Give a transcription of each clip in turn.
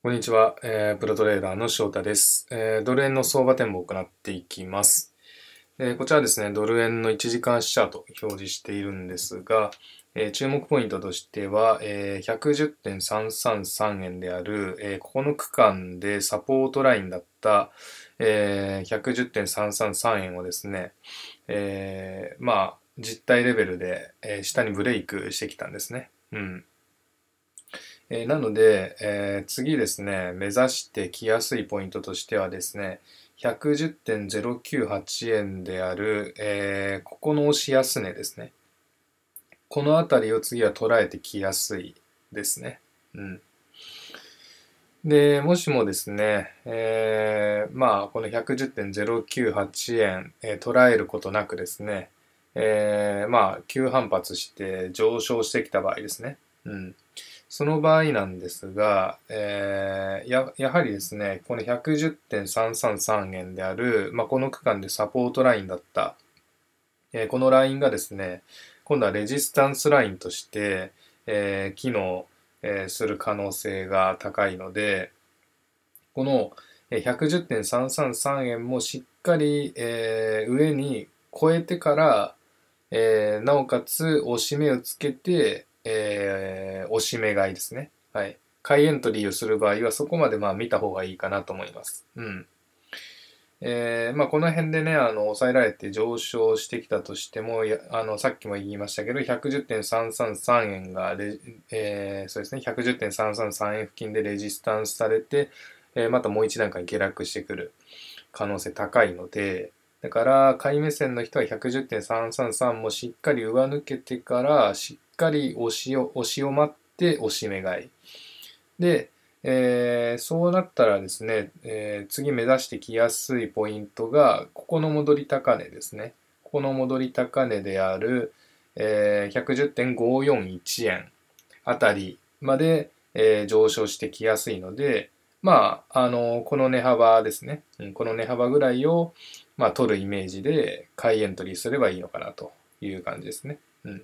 こんにちは、えー、プロトレーダーの翔太です、えー、ドル円の相場展望を行っていきます。えー、こちらですね、ドル円の1時間足チャート表示しているんですが、え注目ポイントとしては、えー、110.333円である、えー、ここの区間でサポートラインだった、えー、110.333円をですね、えー、まあ、実体レベルで、えー、下にブレイクしてきたんですね。うん。えー、なので、えー、次ですね、目指してきやすいポイントとしてはですね、110.098円である、えー、ここの押し安値ですね。このあたりを次は捉えてきやすいですね。うん。で、もしもですね、えー、まあ、この110.098円、えー、捉えることなくですね、えー、まあ、急反発して上昇してきた場合ですね。うん。その場合なんですが、えー、ややはりですね、この110.333円である、まあ、この区間でサポートラインだった、えー、このラインがですね、今度はレジスタンスラインとして、えー、機能、えー、する可能性が高いので、この110.333円もしっかり、えー、上に超えてから、えー、なおかつ押し目をつけて、えー、おしめ買いですね。はい。買いエントリーをする場合は、そこまでまあ見た方がいいかなと思います。うん。えー、まあ、この辺でね、あの、抑えられて上昇してきたとしても、あの、さっきも言いましたけど、110.333円がレ、えー、そうですね、110.333円付近でレジスタンスされて、えー、またもう一段階下落してくる可能性高いので、だから、下位目線の人は110.333もしっかり上抜けてから、しっかり押しを、押しを待って押し目買い。で、えー、そうなったらですね、えー、次目指してきやすいポイントが、ここの戻り高値ですね。ここの戻り高値である、えー、110.541円あたりまで、えー、上昇してきやすいので、まあ、あの、この値幅ですね。この値幅ぐらいを、まあ、取るイメージで、いエントリーすればいいのかなという感じですね。うん。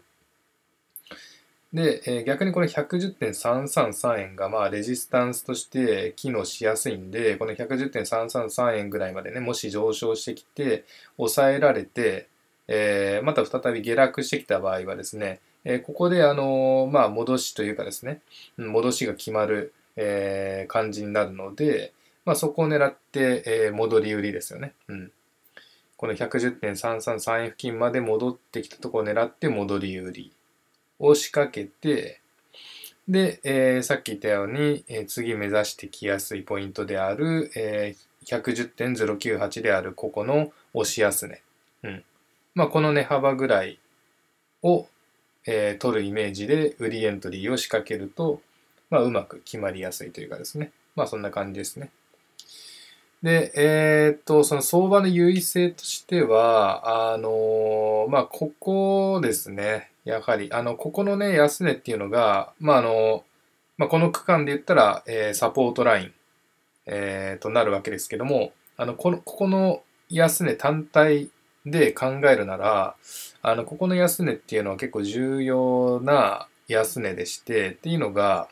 で、えー、逆にこれ110.333円が、まあ、レジスタンスとして機能しやすいんで、この110.333円ぐらいまでね、もし上昇してきて、抑えられて、えー、また再び下落してきた場合はですね、えー、ここで、あのまあ、戻しというかですね、戻しが決まる、えー、感じになるので、まあ、そこを狙って、え戻り売りですよね。うん。この110.333円付近まで戻ってきたところを狙って戻り売りを仕掛けて、で、えー、さっき言ったように、えー、次目指してきやすいポイントである、えー、110.098であるここの押し安値。うん。まあ、この値幅ぐらいを、えー、取るイメージで売りエントリーを仕掛けると、まあ、うまく決まりやすいというかですね。まあ、そんな感じですね。で、えー、っと、その相場の優位性としては、あの、まあ、ここですね。やはり、あの、ここのね、安値っていうのが、まあ、あの、まあ、この区間で言ったら、えー、サポートライン、えー、となるわけですけども、あの、この、ここの安値単体で考えるなら、あの、ここの安値っていうのは結構重要な安値でして、っていうのが、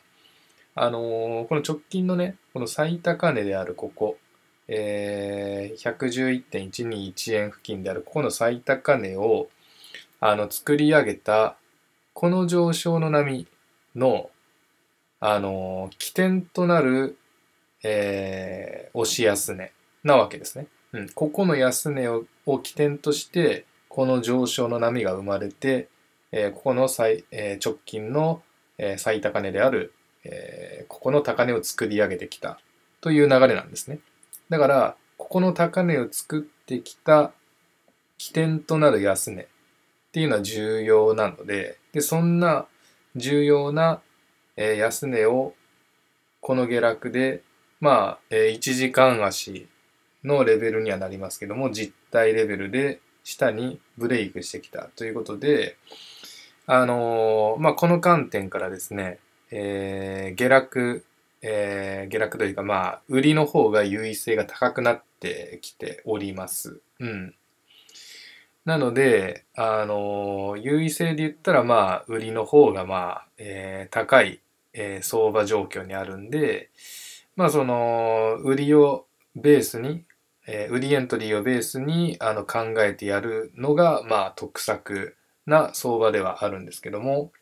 あのー、この直近のね、この最高値であるここ、えー、111.121円付近であるここの最高値をあの作り上げたこの上昇の波の、あのー、起点となる、えー、押し安値なわけですね。うん、ここの安値をを起点としてこの上昇の波が生まれて、えー、ここの最、えー、直近の、えー、最高値である、えー、ここの高値を作り上げてきたという流れなんですね。だから、ここの高値を作ってきた起点となる安値っていうのは重要なので、で、そんな重要な、え安値をこの下落で、まあ、え1時間足のレベルにはなりますけども、実体レベルで下にブレイクしてきたということで、あのー、まあ、この観点からですね、えー、下落えー、下落というか、まあ、売りの方が優位性が高くなってきております。うん。なので、あの、優位性で言ったら、まあ、売りの方が、まあ、えー、高い、えー、相場状況にあるんで、まあ、その、売りをベースに、えー、売りエントリーをベースにあの考えてやるのが、まあ、得策な相場ではあるんですけども、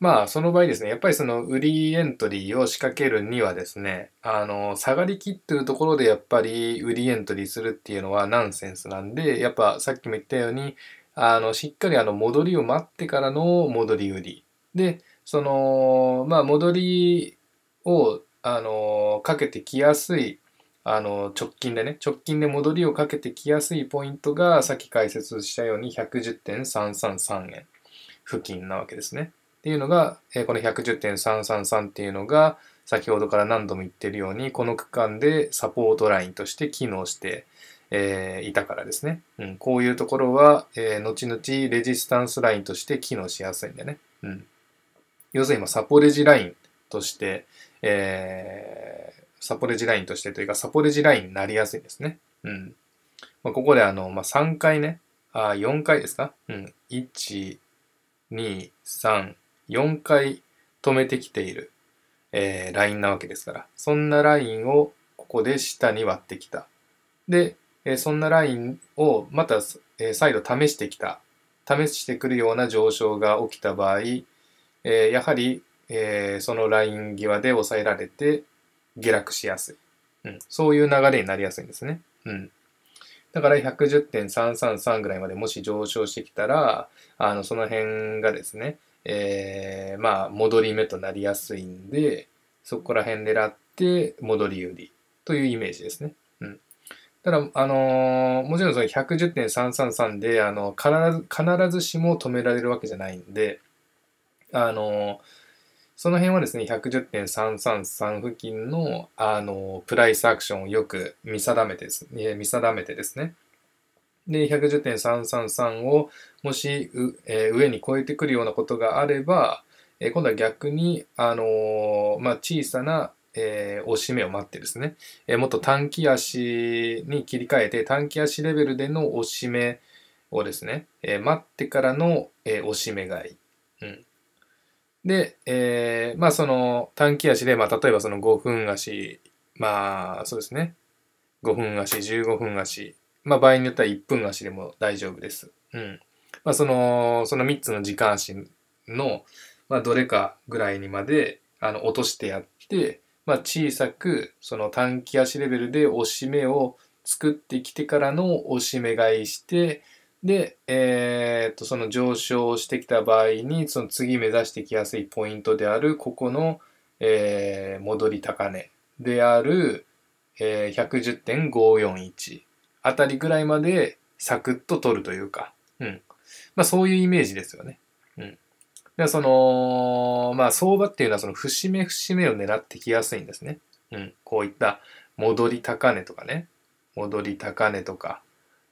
まあ、その場合ですね、やっぱりその売りエントリーを仕掛けるにはですね、あの、下がりきってるところでやっぱり売りエントリーするっていうのはナンセンスなんで、やっぱさっきも言ったように、あの、しっかりあの、戻りを待ってからの戻り売り。で、その、まあ、戻りを、あの、かけてきやすい、あの、直近でね、直近で戻りをかけてきやすいポイントが、さっき解説したように110.333円付近なわけですね。っていうのが、えこの110.333っていうのが、先ほどから何度も言ってるように、この区間でサポートラインとして機能して、えいたからですね。うん、こういうところは、え後々レジスタンスラインとして機能しやすいんでね。うん、要するに今、サポレジラインとして、えー、サポレジラインとしてというか、サポレジラインになりやすいですね。うん。まあ、ここであの、まあ、3回ね、あ4回ですかうん。1、2、3、4回止めてきている、えー、ラインなわけですから、そんなラインをここで下に割ってきた。で、えー、そんなラインをまた、えー、再度試してきた。試してくるような上昇が起きた場合、えやはり、えそのライン際で抑えられて下落しやすい。うん、そういう流れになりやすいんですね。うん。だから110.333ぐらいまでもし上昇してきたら、あの、その辺がですね、えー、まあ、戻り目となりやすいんで、そこら辺狙って戻り売りというイメージですね。うん。ただ、あのー、もちろんその110.333で、あの、必ず、必ずしも止められるわけじゃないんで、あのー、その辺はですね、110.333付近の、あのー、プライスアクションをよく見定めてですね、見定めてですね、で、110.333をもし、えー、上に超えてくるようなことがあれば、えー、今度は逆に、あのまあ、小さな、えー、押し目を待ってですね、えもっと短期足に切り替えて、短期足レベルでの押し目をですね、え待ってからの、え押し目買い。うん、で、えまあ、その短期足で、まあ、例えばその5分足、まあ、そうですね、5分足、15分足、まあ、場合によっては1分足でも大丈夫です。うん。まあ、その、その3つの時間足の、まあ、どれかぐらいにまで、あの、落としてやって、まあ、小さく、その短期足レベルで押し目を作ってきてからの押し目買いして、で、えー、っと、その上昇してきた場合に、その次目指してきやすいポイントである、ここの、えー、戻り高値である、えー、110.541。あたりぐらいまでサクッと取るというか、うん。まあそういうイメージですよね。うん。で、その、まあ相場っていうのはその節目節目を狙ってきやすいんですね。うん。こういった戻り高値とかね、戻り高値とか、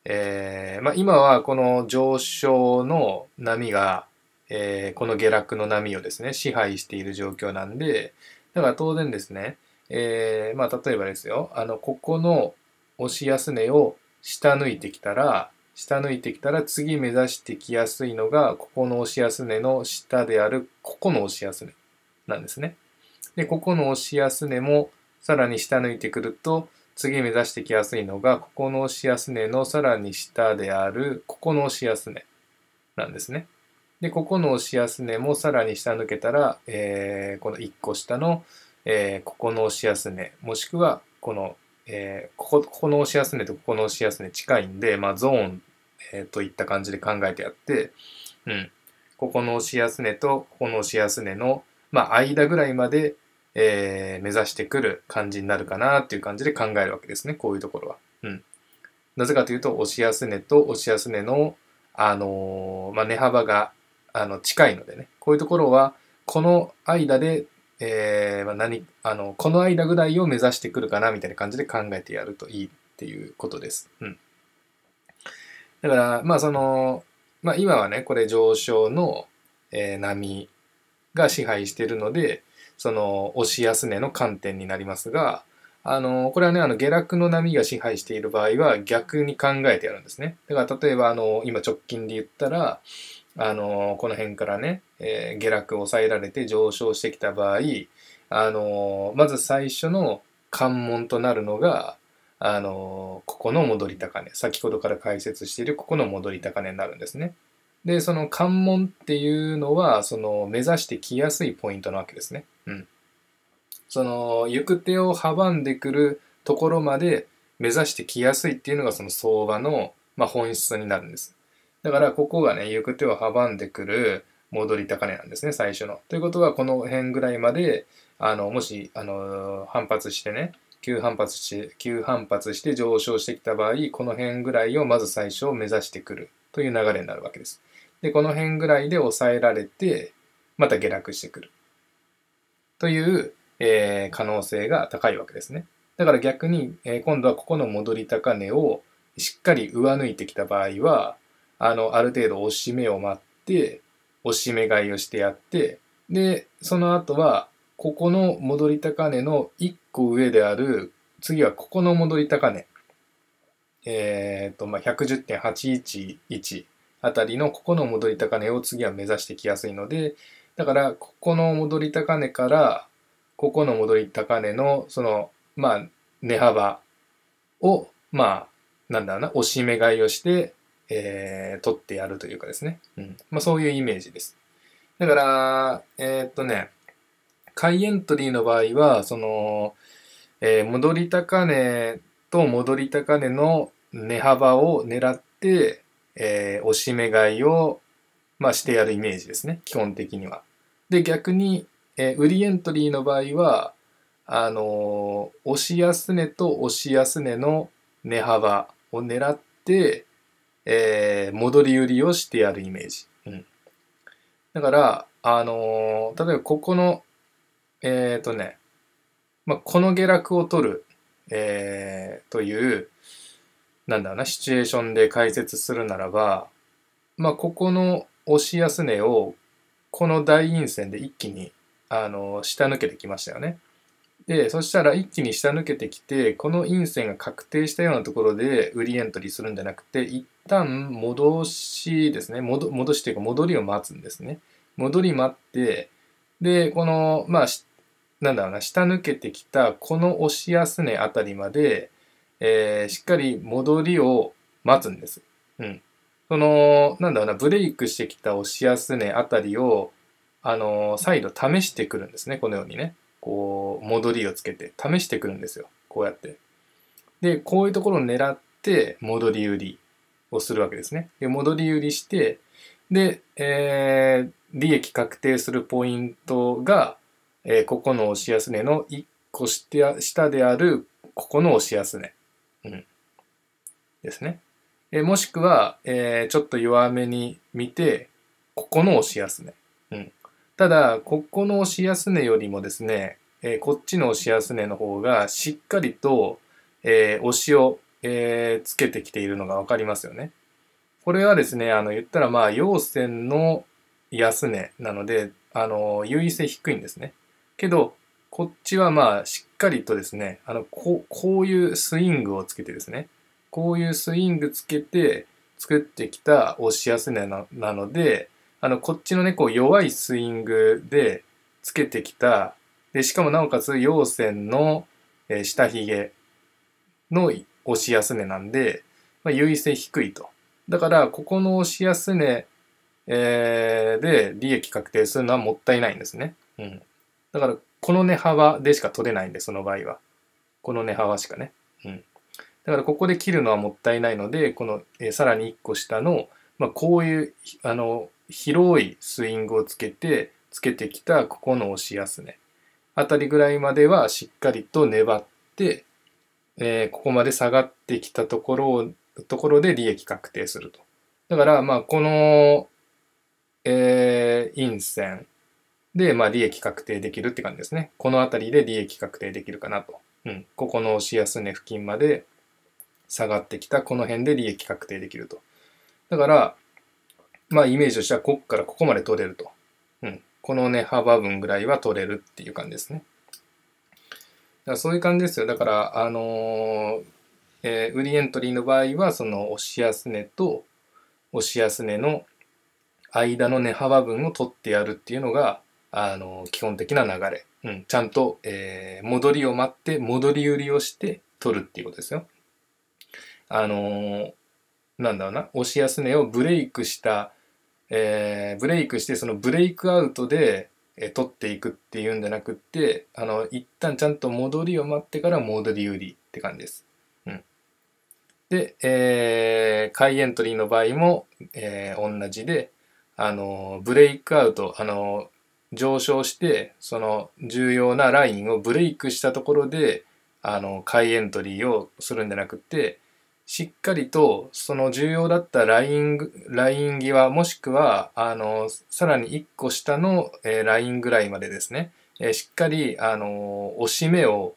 えー、まあ今はこの上昇の波が、えー、この下落の波をですね、支配している状況なんで、だから当然ですね、えー、まあ例えばですよ、あの、ここの押し安値を下抜いてきたら、下抜いてきたら次目指してきやすいのが、ここの押し安値の下である、ここの押し安値なんですね。で、ここの押し安値もさらに下抜いてくると、次目指してきやすいのが、ここの押し安値のさらに下である、ここの押し安値なんですね。で、ここの押し安値もさらに下抜けたら、えー、この1個下の、えー、ここの押し安値、もしくはこのえー、ここ、ここの押し安値とここの押し安値近いんで、まあ、ゾーン、えー、といった感じで考えてやって、うん。ここの押し安値とここの押し安値の、まあ、間ぐらいまで、えー、目指してくる感じになるかなっていう感じで考えるわけですね。こういうところは。うん。なぜかというと、押し安値と押し安値の、あのー、まあ、値幅が、あの、近いのでね。こういうところは、この間でえー、まあ、何、あの、この間ぐらいを目指してくるかな、みたいな感じで考えてやるといいっていうことです。うん。だから、まあその、まあ今はね、これ上昇の、えー、波が支配しているので、その、押し安値の観点になりますが、あの、これはね、あの、下落の波が支配している場合は逆に考えてやるんですね。だから、例えば、あの、今直近で言ったら、あのこの辺からね、えー、下落抑えられて上昇してきた場合、あのまず最初の関門となるのが、あのここの戻り高値先ほどから解説しているここの戻り高値になるんですね。でその関門っていうのはその目指してきやすいポイントなわけですね。うん、その行く手を阻んでくるところまで目指してきやすいっていうのがその相場の、まあ、本質になるんです。だからここがね、行く手を阻んでくる戻り高値なんですね、最初の。ということは、この辺ぐらいまで、あの、もし、あの、反発してね、急反発して、急反発して上昇してきた場合、この辺ぐらいをまず最初を目指してくるという流れになるわけです。で、この辺ぐらいで抑えられて、また下落してくる。という、えー、可能性が高いわけですね。だから逆に、えー、今度はここの戻り高値をしっかり上抜いてきた場合は、あの、ある程度押し目を待って、押し目買いをしてやって、で、その後は、ここの戻り高値の1個上である、次はここの戻り高値。えっ、ー、と、まあ、110.811あたりのここの戻り高値を次は目指してきやすいので、だから、ここの戻り高値から、ここの戻り高値の、その、まあ、値幅を、まあ、なんだろうな、押し目買いをして、えー、取ってやるというかですね。うん。まあ、そういうイメージです。だから、えー、っとね、買いエントリーの場合は、その、えー、戻り高値と戻り高値の値幅を狙って、えー、押し目買いを、まあ、してやるイメージですね。基本的には。で、逆に、えー、売りエントリーの場合は、あのー、押し安値と押し安値の値幅を狙って、えー、戻り売りをしてやるイメージ。うん、だから、あのー、例えばここの、えっ、ー、とね、まあ、この下落を取る、えー、という、なんだろうな、シチュエーションで解説するならば、まあ、ここの押し安値を、この大陰線で一気に、あのー、下抜けてきましたよね。で、そしたら一気に下抜けてきて、この陰線が確定したようなところで売りエントリーするんじゃなくて、一旦戻しですね、戻戻しというか戻りを待つんですね。戻り待って、で、この、まあ、なんだろうな、下抜けてきたこの押し安値あたりまで、えー、しっかり戻りを待つんです。うん。その、なんだろうな、ブレイクしてきた押し安値あたりを、あのー、再度試してくるんですね、このようにね。こう、戻りをつけて、試してくるんですよ。こうやって。で、こういうところを狙って、戻り売りをするわけですね。で、戻り売りして、で、えー、利益確定するポイントが、えー、ここの押し安値の1個下である、ここの押安値。うん。ですね。えー、もしくは、えー、ちょっと弱めに見て、ここの押し安値。ただ、ここの押し安値よりもですね、えー、こっちの押し安値の方がしっかりと、えー、押しを、えー、つけてきているのがわかりますよね。これはですね、あの、言ったらまあ、陽線の安値なので、あの、優位性低いんですね。けど、こっちはまあ、しっかりとですね、あの、こう、こういうスイングをつけてですね、こういうスイングつけて作ってきた押し安値なので、あの、こっちのね、こう弱いスイングでつけてきた、で、しかもなおかつ、陽線の、えー、下髭の押し安値なんで、まあ、優位性低いと。だから、ここの押し安値、えー、で利益確定するのはもったいないんですね。うん。だから、この値幅でしか取れないんで、その場合は。この値幅しかね。うん。だから、ここで切るのはもったいないので、この、えー、さらに1個下の、まあ、こういう、あの、広いスイングをつけて、つけてきたここの押し安値あたりぐらいまではしっかりと粘って、えー、ここまで下がってきたところを、ところで利益確定すると。だから、まあ、この、えー、陰線で、まあ、利益確定できるって感じですね。このあたりで利益確定できるかなと。うん。ここの押し安値付近まで下がってきた、この辺で利益確定できると。だから、まあイメージとしてはこっからここまで取れると。うん。このね、幅分ぐらいは取れるっていう感じですね。だからそういう感じですよ。だから、あのー、えー、売りエントリーの場合は、その押し安値と押し安値の間の値幅分を取ってやるっていうのが、あのー、基本的な流れ。うん。ちゃんと、えー、戻りを待って、戻り売りをして取るっていうことですよ。あのー、なんだろうな、押し安値をブレイクしたえー、ブレイクしてそのブレイクアウトで、えー、取っていくっていうんじゃなくってあの一旦ちゃんと戻りを待ってから戻り売りって感じです。うん、で、えー、いエントリーの場合も、えー、同じであのブレイクアウトあの上昇してその重要なラインをブレイクしたところであの買いエントリーをするんじゃなくてしっかりとその重要だったライン、ライン際、もしくは、あの、さらに1個下の、ラインぐらいまでですね、しっかり、あの、押し目を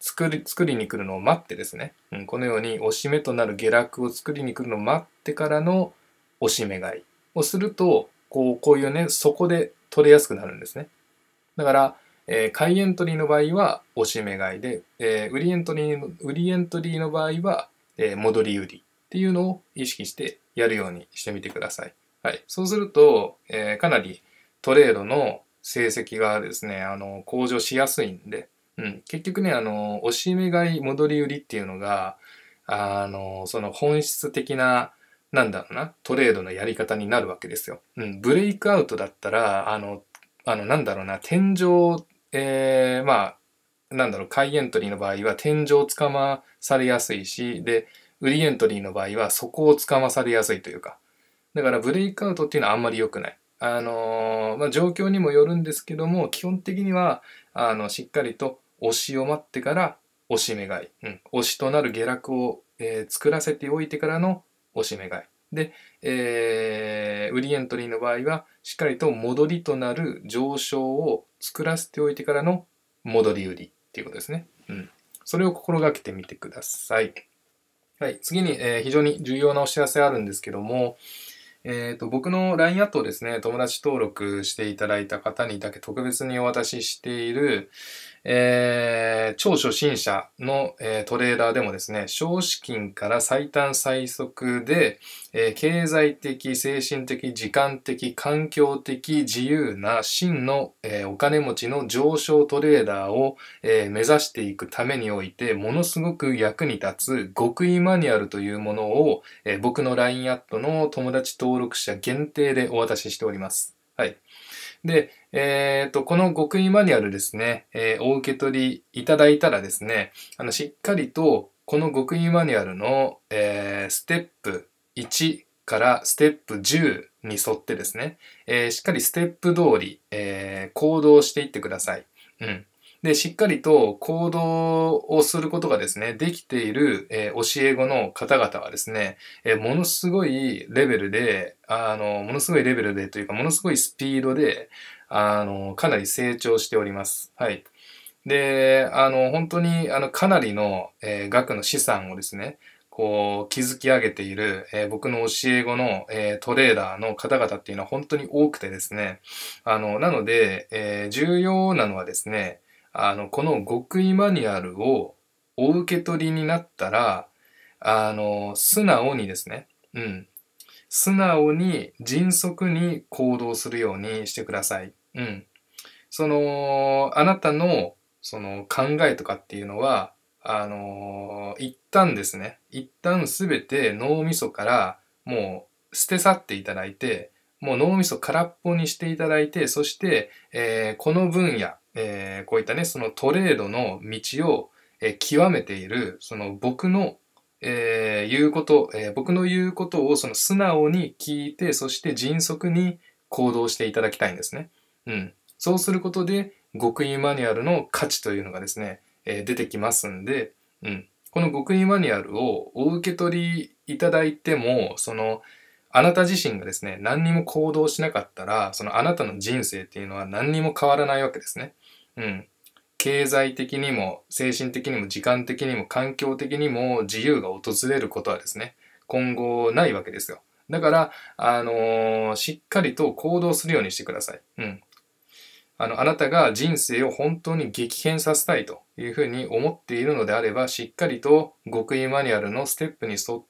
作り、作りに来るのを待ってですね、うん、このように押し目となる下落を作りに来るのを待ってからの押し目買いをすると、こう、こういうね、そこで取れやすくなるんですね。だから、えー、買いエントリーの場合は押し目買いで、えー、売りエントリーの、売りエントリーの場合はえー、戻り売りっていうのを意識してやるようにしてみてください。はい。そうすると、えー、かなりトレードの成績がですね、あの、向上しやすいんで、うん。結局ね、あの、押し目買い戻り売りっていうのが、あの、その本質的な、なんだろうな、トレードのやり方になるわけですよ。うん。ブレイクアウトだったら、あの、あの、なんだろうな、天井、えー、まあ、なんだろう、買いエントリーの場合は天井をつかまされやすいし、で、売りエントリーの場合はそこをつかまされやすいというか。だからブレイクアウトっていうのはあんまり良くない。あのー、まあ、状況にもよるんですけども、基本的には、あの、しっかりと押しを待ってから押し目買い。うん。押しとなる下落を、えー、作らせておいてからの押し目買い。で、えー、売りエントリーの場合は、しっかりと戻りとなる上昇を作らせておいてからの戻り売り。っていうことですね。うん。それを心がけてみてください。はい。次に、えー、非常に重要なお知らせあるんですけども、えっ、ー、と、僕の LINE アットをですね、友達登録していただいた方にだけ特別にお渡ししている、えー、超初心者の、えー、トレーダーでもですね、少資金から最短最速で、えー、経済的、精神的、時間的、環境的、自由な真の、えお金持ちの上昇トレーダーを、え目指していくためにおいて、ものすごく役に立つ極意マニュアルというものを、え僕の LINE アットの友達登録者限定でお渡ししております。はい。で、えっ、ー、と、この極意マニュアルですね、えー、お受け取りいただいたらですね、あの、しっかりと、この極意マニュアルの、えー、ステップ1からステップ10に沿ってですね、えー、しっかりステップ通り、えー、行動していってください。うん。で、しっかりと行動をすることがですね、できている、えー、教え子の方々はですね、えー、ものすごいレベルで、あの、ものすごいレベルでというか、ものすごいスピードで、あの、かなり成長しております。はい。で、あの、本当に、あの、かなりの、えー、額の資産をですね、こう、築き上げている、えー、僕の教え子の、えー、トレーダーの方々っていうのは本当に多くてですね、あの、なので、え重要なのはですね、あの、この極意マニュアルをお受け取りになったら、あの、素直にですね、うん。素直に迅速に行動するようにしてください。うん。その、あなたの、その考えとかっていうのは、あの一旦ですね、一旦すべて脳みそからもう捨て去っていただいて、もう脳みそ空っぽにしていただいて、そして、えー、この分野、えー、こういったね、そのトレードの道を、えー、極めている、その僕の、えー、言うこと、えー、僕の言うことをその素直に聞いて、そして迅速に行動していただきたいんですね。うん。そうすることで、極意マニュアルの価値というのがですね、えー、出てきますんで、うん。この極意マニュアルをお受け取りいただいても、その、あなた自身がですね、何にも行動しなかったら、そのあなたの人生っていうのは何にも変わらないわけですね。うん。経済的にも、精神的にも、時間的にも、環境的にも、自由が訪れることはですね、今後ないわけですよ。だから、あのー、しっかりと行動するようにしてください。うん。あの、あなたが人生を本当に激変させたいというふうに思っているのであれば、しっかりと極意マニュアルのステップに沿っ、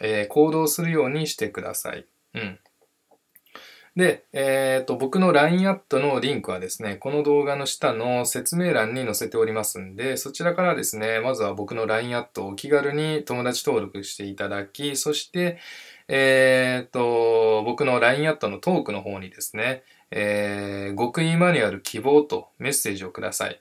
えー、行動するようにしてください。うん。で、えっ、と、僕の LINE アットのリンクはですね、この動画の下の説明欄に載せておりますんで、そちらからですね、まずは僕の LINE アットをお気軽に友達登録していただき、そして、えっ、と、僕の LINE アットのトークの方にですね、えー、極意マニュアル希望とメッセージをください。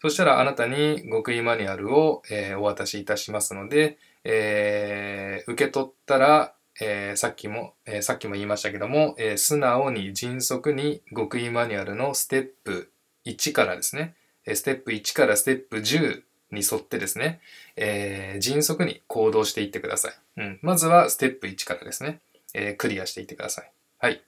そしたらあなたに極意マニュアルを、えー、お渡しいたしますので、えー、受け取ったら、えー、さっきも、えー、さっきも言いましたけども、え素直に迅速に極意マニュアルのステップ1からですね、えステップ1からステップ10に沿ってですね、え迅速に行動していってください。うん、まずはステップ1からですね、えクリアしていってください。はい。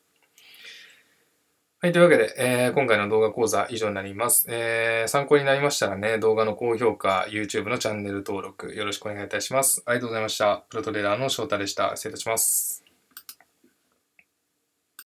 はい。というわけで、えー、今回の動画講座以上になります、えー。参考になりましたらね、動画の高評価、YouTube のチャンネル登録、よろしくお願いいたします。ありがとうございました。プロトレーラーの翔太でした。失礼いたします。